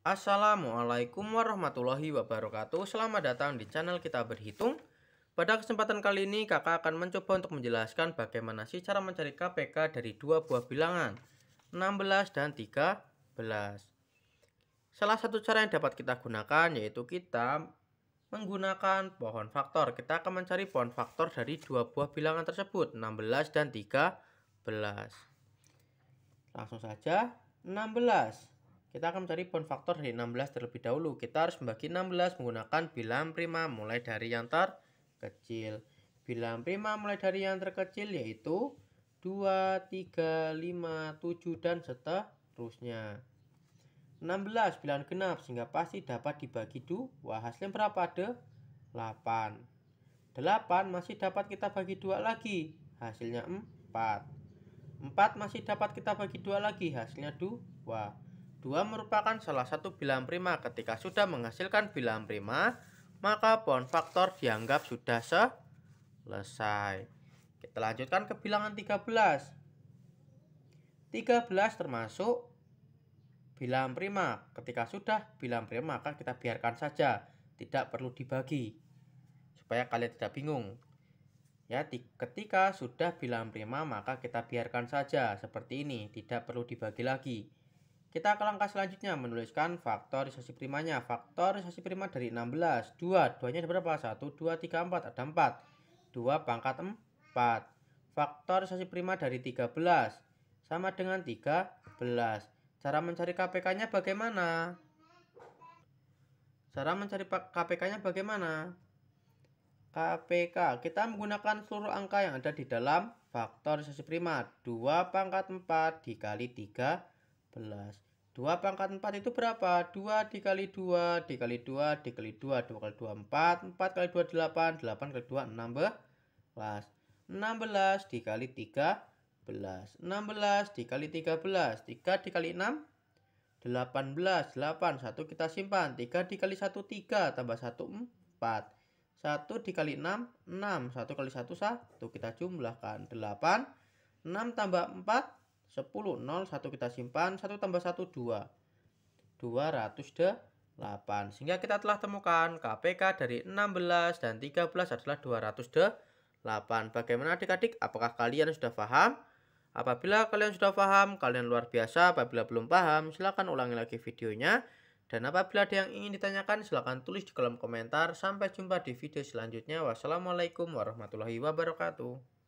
Assalamualaikum warahmatullahi wabarakatuh Selamat datang di channel kita berhitung Pada kesempatan kali ini kakak akan mencoba untuk menjelaskan bagaimana sih cara mencari KPK dari dua buah bilangan 16 dan 13 Salah satu cara yang dapat kita gunakan yaitu kita menggunakan pohon faktor Kita akan mencari pohon faktor dari dua buah bilangan tersebut 16 dan 13 Langsung saja 16 kita akan mencari bond faktor dari 16 terlebih dahulu. Kita harus membagi 16 menggunakan bilangan prima mulai dari yang terkecil. Bilangan prima mulai dari yang terkecil yaitu 2, 3, 5, 7, dan seterusnya. 16 bilangan genap sehingga pasti dapat dibagi 2. Hasilnya berapa? 8. 8 masih dapat kita bagi 2 lagi. Hasilnya 4. 4 masih dapat kita bagi 2 lagi. Hasilnya 2. 2 merupakan salah satu bilangan prima. Ketika sudah menghasilkan bilangan prima, maka pohon faktor dianggap sudah selesai. Kita lanjutkan ke bilangan 13. 13 termasuk bilangan prima. Ketika sudah bilangan prima, maka kita biarkan saja, tidak perlu dibagi. Supaya kalian tidak bingung. Ya, ketika sudah bilangan prima, maka kita biarkan saja seperti ini, tidak perlu dibagi lagi. Kita ke langkah selanjutnya menuliskan faktorisasi primanya. Faktorisasi prima dari 16. 2, 2 nya berapa? 1, 2, 3, 4, ada 4. 2 pangkat 4. Faktorisasi prima dari 13. Sama dengan 13. Cara mencari KPK-nya bagaimana? Cara mencari KPK-nya bagaimana? KPK, kita menggunakan seluruh angka yang ada di dalam faktorisasi prima. 2 pangkat 4 dikali 3 2 pangkat 4 itu berapa? 2 dikali 2, dikali 2, dikali 2, 2 kali 2, 4, 4 kali 2, 8, 8 kali 2, 16. 16 dikali 13, 16 dikali 13, 3 dikali 6, 18, 8, 1 kita simpan, 3 dikali 1, 3, tambah 1, 4. 1 dikali 6, 6, 1 kali 1, 1, kita jumlahkan, 8, 6 tambah 4, 10, 0, 1 kita simpan, 1 tambah 1, 2. 208. Sehingga kita telah temukan KPK dari 16 dan 13 adalah 208. Bagaimana adik-adik? Apakah kalian sudah paham? Apabila kalian sudah paham, kalian luar biasa. Apabila belum paham, silakan ulangi lagi videonya. Dan apabila ada yang ingin ditanyakan, silakan tulis di kolom komentar. Sampai jumpa di video selanjutnya. Wassalamualaikum warahmatullahi wabarakatuh.